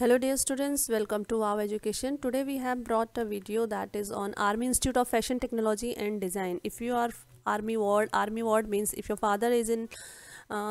Hello dear students welcome to our education today we have brought a video that is on army institute of fashion technology and design if you are army ward army ward means if your father is in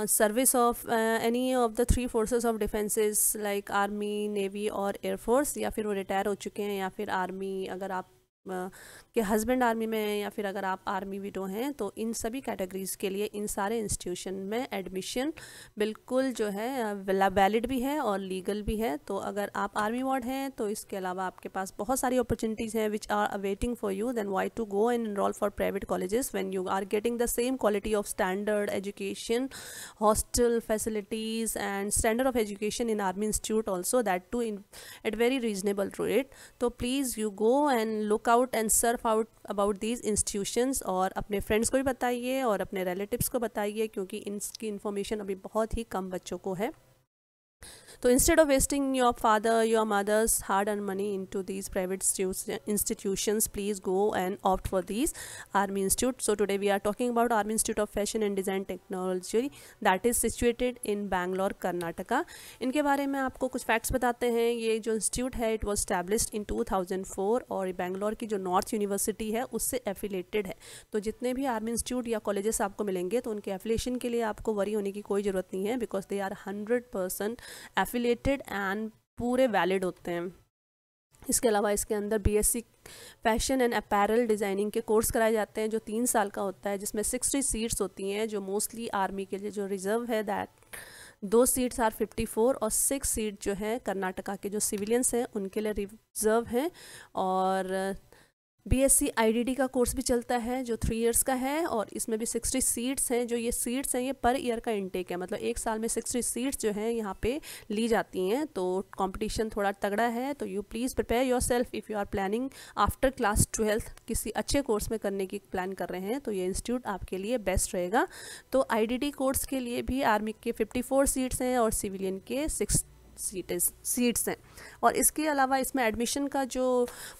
service of any of the three forces of defences like army navy और air force या फिर वो retire हो चुके हैं या फिर army अगर आप के हस्बैंड आर्मी में हैं या फिर अगर आप आर्मी विडो हैं तो इन सभी कैटेगरीज़ के लिए इन सारे इंस्टीट्यूशन में एडमिशन बिल्कुल जो है वैलिड भी है और लीगल भी है तो अगर आप आर्मी वार्ड हैं तो इसके अलावा आपके पास बहुत सारी अपॉर्चुनिटीज़ हैं which are awaiting for you then why to go and enroll for private colleges when you are getting the same quality of standard education hostel facilities and standard of education in army institute also that too in at very reasonable rate तो please you go and look out out and surf out about these institutions और अपने friends को भी बताइए और अपने relatives को बताइए क्योंकि इनकी इन्फॉर्मेशन अभी बहुत ही कम बच्चों को है तो instead of wasting your father your mothers hard and money into these private institution please go and opt for these army institute so today we are talking about army institute of fashion and design technology that is situated in Bangalore Karnataka इनके बारे में आपको कुछ facts बताते हैं ये जो institute है it was established in four और बैंगलोर की जो नॉर्थ यूनिवर्सिटी है उससे एफिलेटेड है तो जितने भी आर्मी इंस्टीट्यूट या कॉलेजेस आपको मिलेंगे तो उनके एफिलेशन के लिए आपको वरी होने की कोई ज़रूरत नहीं है because they are hundred percent affiliated and पूरे वैलिड होते हैं इसके अलावा इसके अंदर BSc fashion and apparel designing के कोर्स कराए जाते हैं जो तीन साल का होता है जिसमें सिक्सटी सीट्स होती हैं जो मोस्टली आर्मी के लिए जो रिज़र्व है दैट दो सीट्स आर फिफ्टी फोर और सिक्स सीट जो है कर्नाटका के जो सिविलियंस हैं उनके लिए रिज़र्व हैं और बीएससी आईडीडी का कोर्स भी चलता है जो थ्री इयर्स का है और इसमें भी सिक्सटी सीट्स हैं जो ये सीट्स हैं ये पर ईयर का इंटेक है मतलब एक साल में सिक्सटी सीट्स जो हैं यहाँ पे ली जाती हैं तो कंपटीशन थोड़ा तगड़ा है तो you please prepare yourself if you are planning after class twelfth किसी अच्छे कोर्स में करने की प्लान कर रहे हैं तो ये इंस्टीट्यूट आपके लिए बेस्ट रहेगा तो आई कोर्स के लिए भी आर्मी के फिफ्टी सीट्स हैं और सिविलियन के सिक्स सीटें सीट्स हैं और इसके अलावा इसमें एडमिशन का जो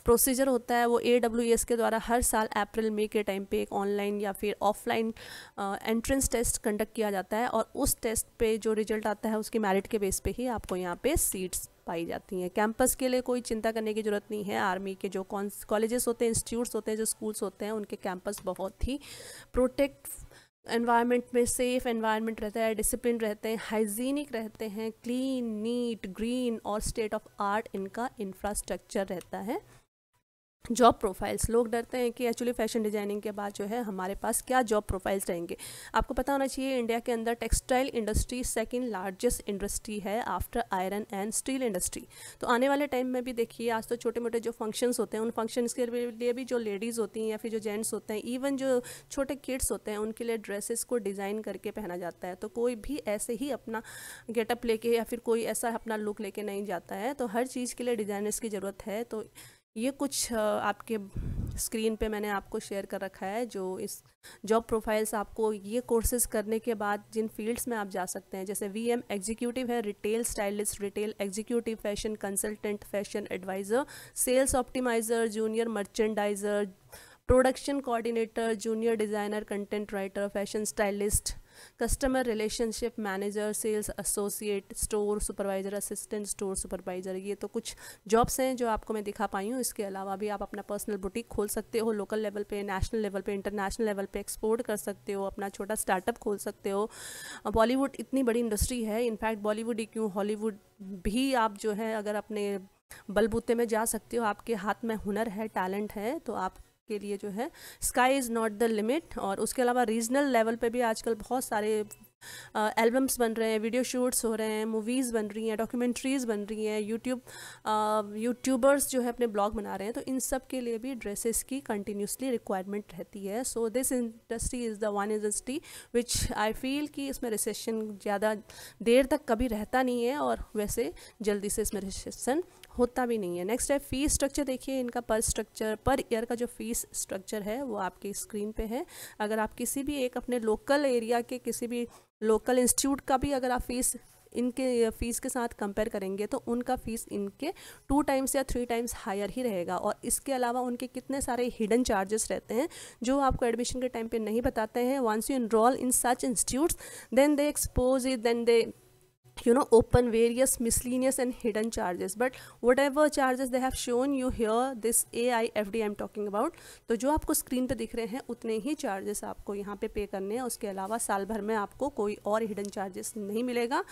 प्रोसीजर होता है वो ए के द्वारा हर साल अप्रैल मई के टाइम पे एक ऑनलाइन या फिर ऑफलाइन एंट्रेंस टेस्ट कंडक्ट किया जाता है और उस टेस्ट पे जो रिजल्ट आता है उसके मेरिट के बेस पे ही आपको यहाँ पे सीट्स पाई जाती हैं कैंपस के लिए कोई चिंता करने की ज़रूरत नहीं है आर्मी के जो कॉलेजेस होते हैं इंस्टीट्यूट्स होते हैं जो स्कूल्स होते हैं उनके कैंपस बहुत ही प्रोटेक्ट एनवायरनमेंट में सेफ़ एनवायरनमेंट रहता है डिसिप्लिन रहते हैं हाइजीनिक रहते हैं क्लीन नीट ग्रीन और स्टेट ऑफ आर्ट इनका इंफ्रास्ट्रक्चर रहता है जॉब प्रोफाइल्स लोग डरते हैं कि एक्चुअली फैशन डिजाइनिंग के बाद जो है हमारे पास क्या जॉब प्रोफाइल्स रहेंगे आपको पता होना चाहिए इंडिया के अंदर textile industry second largest industry है after iron and steel industry तो आने वाले टाइम में भी देखिए आज तो छोटे मोटे जो फंक्शंस होते हैं उन फंक्शंस के लिए भी जो लेडीज़ होती हैं या फिर जो जेंट्स होते हैं इवन जो छोटे किड्स होते हैं उनके लिए ड्रेसेस को डिज़ाइन करके पहना जाता है तो कोई भी ऐसे ही अपना गेटअप लेके या फिर कोई ऐसा अपना लुक लेके नहीं जाता है तो हर चीज़ के लिए डिज़ाइनर्स की ज़रूरत है तो ये कुछ आपके स्क्रीन पे मैंने आपको शेयर कर रखा है जो इस जॉब प्रोफाइल्स आपको ये कोर्सेज करने के बाद जिन फील्ड्स में आप जा सकते हैं जैसे वीएम एग्जीक्यूटिव है retail stylist retail executive fashion consultant fashion advisor sales optimizer junior merchandiser production coordinator junior designer content writer fashion stylist customer relationship manager sales associate store supervisor assistant store supervisor ये तो कुछ jobs हैं जो आपको मैं दिखा पाई हूँ इसके अलावा भी आप अपना पर्सनल बुटीक खोल सकते हो लोकल लेवल पे नेशनल लेवल पे इंटरनेशनल लेवल पे एक्सपोर्ट कर सकते हो अपना छोटा स्टार्टअप खोल सकते हो बॉलीवुड इतनी बड़ी इंडस्ट्री है इनफैक्ट बॉलीवुड ही क्यों हॉलीवुड भी आप जो है अगर अपने बलबूते में जा सकते हो आपके हाथ में हुनर है टैलेंट है तो आप के लिए जो है sky is not the limit और उसके अलावा रीजनल लेवल पे भी आजकल बहुत सारे एल्बम्स uh, बन रहे हैं वीडियो शूट्स हो रहे हैं मूवीज़ बन रही हैं डॉक्यूमेंट्रीज़ बन रही हैं यूट्यूब यूट्यूबर्स जो है अपने ब्लॉग बना रहे हैं तो इन सब के लिए भी ड्रेसेस की कंटिन्यूसली रिक्वायरमेंट रहती है so this industry is the one industry which I feel कि इसमें रिसेशन ज़्यादा देर तक कभी रहता नहीं है और वैसे जल्दी से इसमें रिसेशन होता भी नहीं है नेक्स्ट है फ़ीस स्ट्रक्चर देखिए इनका पर स्ट्रक्चर पर ईयर का जो फ़ीस स्ट्रक्चर है वो आपकी स्क्रीन पे है अगर आप किसी भी एक अपने लोकल एरिया के किसी भी लोकल इंस्टीट्यूट का भी अगर आप फ़ीस इनके फ़ीस के साथ कंपेयर करेंगे तो उनका फ़ीस इनके टू टाइम्स या थ्री टाइम्स हायर ही रहेगा और इसके अलावा उनके कितने सारे हिडन चार्जेस रहते हैं जो आपको एडमिशन के टाइम पे नहीं बताते हैं once you enroll in such institutes then they expose it then they you know open various miscellaneous and hidden charges but whatever charges they have shown you here this AIFD I'm talking about तो जो आपको screen पे दिख रहे हैं उतने ही charges आपको यहाँ पे पे करने हैं उसके अलावा साल भर में आपको कोई और हिडन चार्जेस नहीं मिलेगा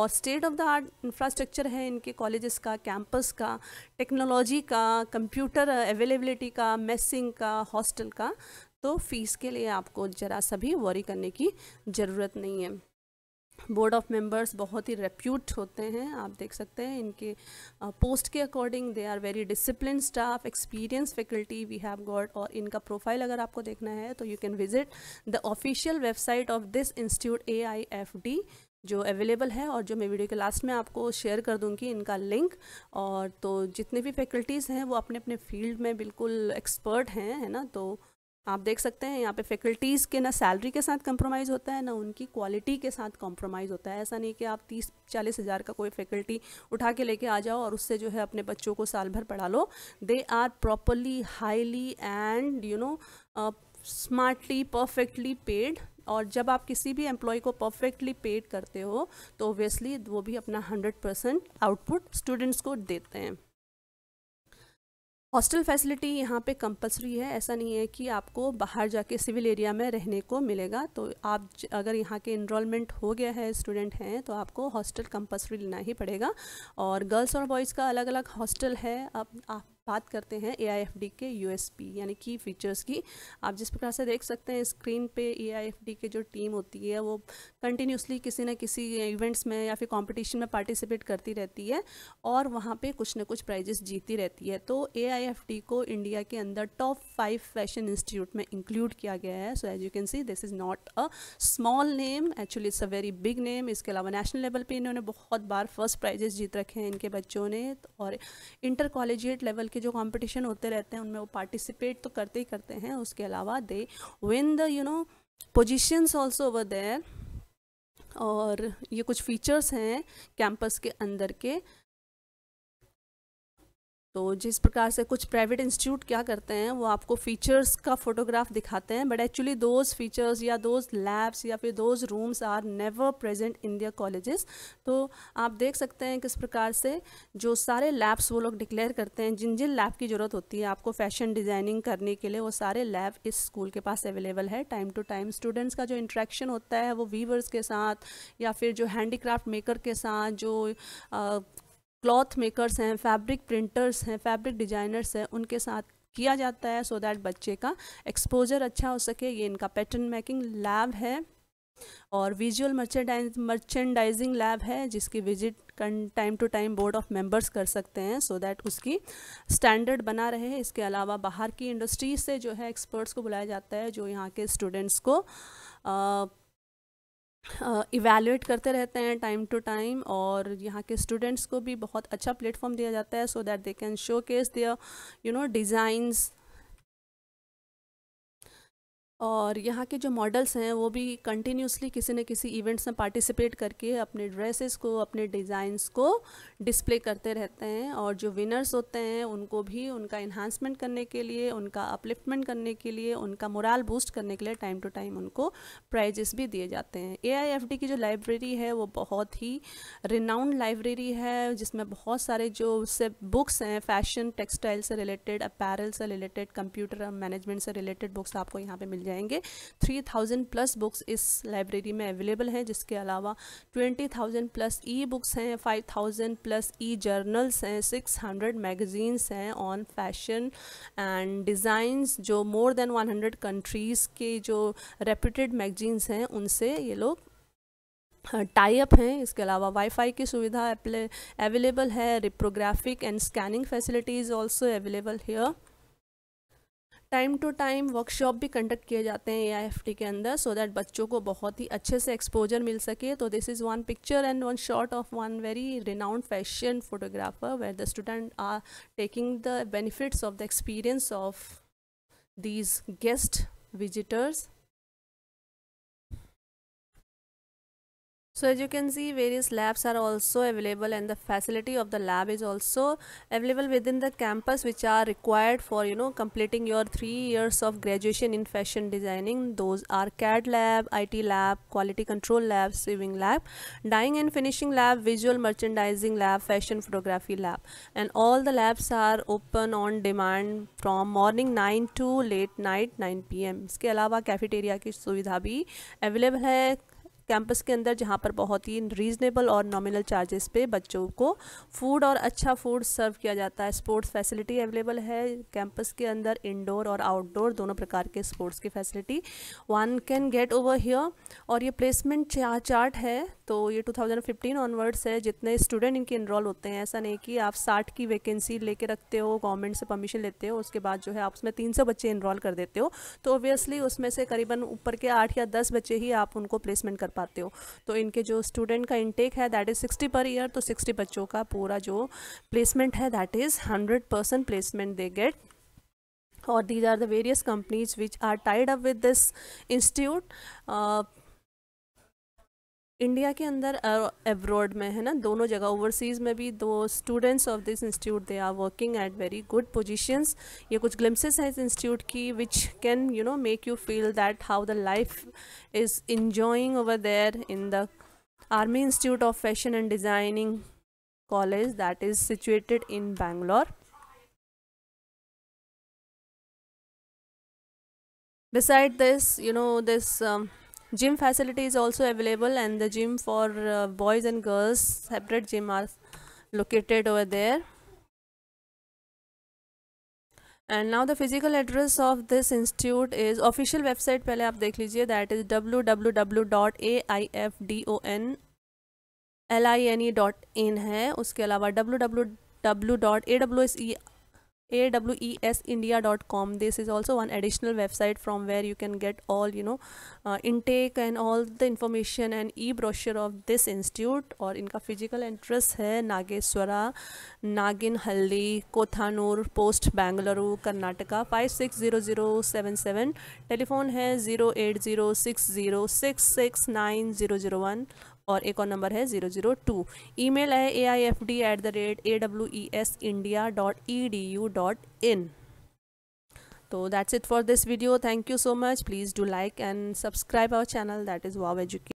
और state of the art infrastructure है इनके कॉलेजेस का कैंपस का टेक्नोलॉजी का कंप्यूटर अवेलेबिलिटी का मेसिंग का हॉस्टल का तो फीस के लिए आपको ज़रा सा भी वरी करने की ज़रूरत नहीं है बोर्ड ऑफ मेंबर्स बहुत ही रेप्यूट होते हैं आप देख सकते हैं इनके पोस्ट के according they are very discipline staff experience faculty we have got और इनका प्रोफाइल अगर आपको देखना है तो you can visit the official website of this institute A I F D जो अवेलेबल है और जो मैं वीडियो के लास्ट में आपको शेयर कर दूंगी इनका लिंक और तो जितने भी फैकल्टीज़ हैं वो अपने अपने फील्ड में बिल्कुल एक्सपर्ट हैं है ना तो आप देख सकते हैं यहाँ पे फैकल्टीज़ के ना सैलरी के साथ कंप्रोमाइज़ होता है ना उनकी क्वालिटी के साथ कॉम्प्रोमाइज़ होता है ऐसा नहीं कि आप तीस चालीस हज़ार का कोई फैकल्टी उठा के लेके आ जाओ और उससे जो है अपने बच्चों को साल भर पढ़ा लो they are properly highly and you know smartly perfectly paid और जब आप किसी भी एम्प्लॉय को परफेक्टली पेड करते हो तो ओबियसली वो भी अपना हंड्रेड परसेंट आउटपुट स्टूडेंट्स को देते हैं हॉस्टल फैसिलिटी यहाँ पे कंपलसरी है ऐसा नहीं है कि आपको बाहर जाके सिविल एरिया में रहने को मिलेगा तो आप अगर यहाँ के इनरोलमेंट हो गया है स्टूडेंट हैं तो आपको हॉस्टल कंपलसरी लेना ही पड़ेगा और गर्ल्स और बॉयज़ का अलग अलग हॉस्टल है अब आप बात करते हैं ए के पी यानी की फीचर्स की आप जिस प्रकार से देख सकते हैं स्क्रीन पे ए के जो टीम होती है वो कंटिन्यूसली किसी न किसी इवेंट्स में या फिर कंपटीशन में पार्टिसिपेट करती रहती है और वहाँ पे कुछ न कुछ प्राइजेस जीती रहती है तो ए को इंडिया के अंदर टॉप फाइव फैशन इंस्टीट्यूट में इंक्लूड किया गया है so as you can see this is not a small name actually it's a very big name इसके अलावा नेशनल लेवल पर इन्होंने बहुत बार फर्स्ट प्राइजेस जीत रखे हैं इनके बच्चों ने और इंटर कॉलेजिएट लेवल के के जो कॉम्पिटिशन होते रहते हैं उनमें वो पार्टिसिपेट तो करते ही करते हैं उसके अलावा they win the you know positions also over there और ये कुछ फीचर्स हैं कैंपस के अंदर के तो जिस प्रकार से कुछ प्राइवेट इंस्टीट्यूट क्या करते हैं वो आपको फीचर्स का फोटोग्राफ दिखाते हैं बट एक्चुअली दोज फीचर्स या दोज लैब्स या फिर those rooms are never present in their colleges तो आप देख सकते हैं किस प्रकार से जो सारे लैब्स वो लोग डिक्लेयर करते हैं जिन जिन लैब की ज़रूरत होती है आपको फैशन डिज़ाइनिंग करने के लिए वो सारे लैब इस स्कूल के पास अवेलेबल है टाइम टू टाइम स्टूडेंट्स का जो इंट्रैक्शन होता है वो वीवर्स के साथ या फिर जो हैंडीक्राफ्ट मेकर के साथ जो क्लॉथ मेकर्स हैं फैब्रिक प्रिंटर्स हैं फैब्रिक डिजाइनर्स हैं उनके साथ किया जाता है सो so दैट बच्चे का एक्सपोजर अच्छा हो सके ये इनका पैटर्न मेकिंग लैब है और विजुअल मर्चेंडाइज मर्चेंडाइजिंग लैब है जिसकी visit time to time board of members कर सकते हैं सो so दैट उसकी स्टैंडर्ड बना रहे इसके अलावा बाहर की इंडस्ट्री से जो है एक्सपर्ट्स को बुलाया जाता है जो यहाँ के स्टूडेंट्स को आ, इवेलुएट करते रहते हैं टाइम टू टाइम और यहाँ के स्टूडेंट्स को भी बहुत अच्छा प्लेटफॉर्म दिया जाता है so that they can showcase their you know designs और यहाँ के जो मॉडल्स हैं वो भी कंटिन्यूसली किसी न किसी इवेंट्स में पार्टिसिपेट करके अपने ड्रेसेस को अपने डिज़ाइंस को डिस्प्ले करते रहते हैं और जो विनर्स होते हैं उनको भी उनका इन्हांसमेंट करने के लिए उनका अपलिफ्टमेंट करने के लिए उनका मोराल बूस्ट करने के लिए टाइम टू टाइम उनको प्राइजेस भी दिए जाते हैं ए की जो लाइब्रेरी है वो बहुत ही रिनाउंड लाइब्रेरी है जिसमें बहुत सारे जो उससे बुक्स हैं फ़ैशन टेक्सटाइल से रिलेटेड अपैरल से रिलेटेड कंप्यूटर मैनेजमेंट से रिलेटेड बुक्स आपको यहाँ पर मिल जाएंगे 3000 प्लस बुक्स इस लाइब्रेरी में अवेलेबल हैं जिसके अलावा 20000 प्लस ई बुक्स हैं 5000 प्लस ई जर्नल्स हैं 600 मैगजीन्स हैं ऑन फैशन एंड डिज़ाइंस जो मोर देन 100 कंट्रीज़ के जो रेप्यूटेड मैगजीन्स हैं उनसे ये लोग टाइप हैं इसके अलावा वाईफाई की सुविधा अवेलेबल है reprographic and scanning facilities also available here time to time workshop भी कंडक्ट किए जाते हैं ए के अंदर सो so दैट बच्चों को बहुत ही अच्छे से एक्सपोजर मिल सके तो this is one picture and one shot of one very renowned fashion photographer where the student are taking the benefits of the experience of these guest visitors So as you can see various labs are also available and the facility of the lab is also available within the campus which are required for you know completing your three years of graduation in fashion designing. Those are CAD lab, IT lab, quality control lab, sewing lab, dyeing and finishing lab, visual merchandising lab, fashion photography lab and all the labs are open on demand from morning 9 to late night 9 pm. इसके अलावा cafeteria की सुविधा भी available है campus के अंदर जहाँ पर बहुत ही रीज़नेबल और नॉमिनल चार्जेस पे बच्चों को फूड और अच्छा फूड सर्व किया जाता है स्पोर्ट्स फैसिलिटी अवेलेबल है कैंपस के अंदर इंडोर और आउटडोर दोनों प्रकार के स्पोर्ट्स की facility one can get over here और ये प्लेसमेंट चार्ट है तो ये 2015 ऑनवर्ड्स है जितने स्टूडेंट इनके इनरोल होते हैं ऐसा नहीं कि आप 60 की वैकेंसी लेके रखते हो गवर्नमेंट से परमिशन लेते हो उसके बाद जो है आप उसमें 300 बच्चे इनरोल कर देते हो तो ओबियसली उसमें से करीबन ऊपर के आठ या दस बच्चे ही आप उनको प्लेसमेंट कर पाते हो तो इनके जो स्टूडेंट का इनटेक है that is sixty per year तो सिक्सटी बच्चों का पूरा जो प्लेसमेंट है that is hundred percent placement they get और these are the various companies which are tied up with this institute India के अंदर एब्रॉड में है ना दोनों जगह ओवरसीज़ में भी दो students of this institute they are working at very good positions ये कुछ ग्लिम्सेस हैं इस इंस्टीट्यूट की which can you know make you feel that how the life is enjoying over there in the army institute of fashion and designing college that is situated in Bangalore beside this you know this um, gym facility is also available and the gym for boys and girls girls separate gym are located over and now the physical address of this institute is official website पहले आप देख लीजिए that is W W W dot A I F D O N L I N E dot in है उसके अलावा W W W dot A W E S A W E S India dot com this is also one additional website from where you can get all you no intake and all the information and e brochure of this institute और इनका physical entrance है Nageshwara Naginhalli Kothanur post Bengaluru Karnataka five six zero zero seven seven telephone है zero eight zero six zero six six nine zero zero one और एक और number है zero zero two e mail है A I F D at the rate A W E S India dot E D U dot in तो that's it for this video thank you so much please do like and subscribe our channel that is wow education